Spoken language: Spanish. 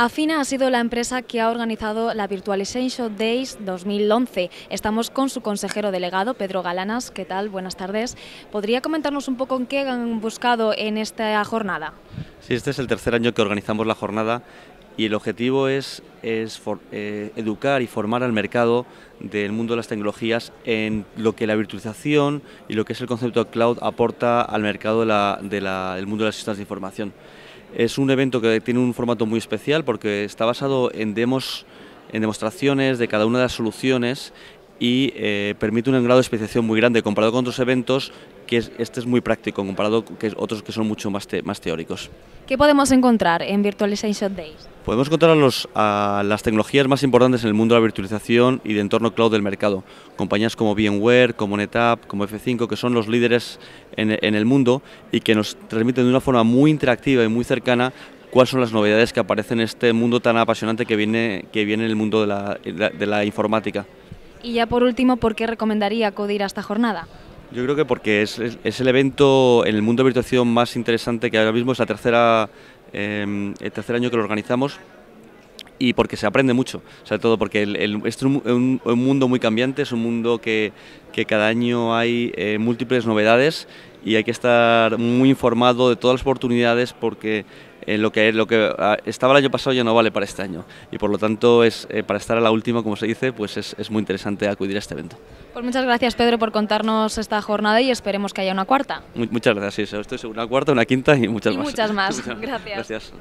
Afina ha sido la empresa que ha organizado la Virtualization Days 2011. Estamos con su consejero delegado, Pedro Galanas. ¿Qué tal? Buenas tardes. ¿Podría comentarnos un poco en qué han buscado en esta jornada? Sí, este es el tercer año que organizamos la jornada y el objetivo es, eh, educar y formar al mercado del mundo de las tecnologías en lo que la virtualización y lo que es el concepto de cloud aporta al mercado del mundo de las sistemas de información. Es un evento que tiene un formato muy especial porque está basado en demos, en demostraciones de cada una de las soluciones y eh, permite un grado de especialización muy grande comparado con otros eventos que este es muy práctico comparado con otros que son mucho más, más teóricos. ¿Qué podemos encontrar en Virtualization Days? Podemos encontrar a las tecnologías más importantes en el mundo de la virtualización y de entorno cloud del mercado. Compañías como VMware, como NetApp, como F5, que son los líderes en, el mundo y que nos transmiten de una forma muy interactiva y muy cercana cuáles son las novedades que aparecen en este mundo tan apasionante que viene, que viene en el mundo de la, de la informática. Y ya por último, ¿por qué recomendaría acudir a esta jornada? Yo creo que porque es, el evento en el mundo de virtualización más interesante que ahora mismo, es la tercera, em, el tercer año que lo organizamos y porque se aprende mucho, sobre todo porque es un, mundo muy cambiante, es un mundo que, cada año hay eh, múltiples novedades y hay que estar muy informado de todas las oportunidades porque lo que, lo que ah, estaba el año pasado ya no vale para este año. Y por lo tanto, es, eh, para estar a la última, como se dice, pues es, es, muy interesante acudir a este evento. Pues muchas gracias, Pedro, por contarnos esta jornada y esperemos que haya una cuarta. muchas gracias, sí, estoy seguro. Una cuarta, una quinta y muchas más. Muchas más. gracias.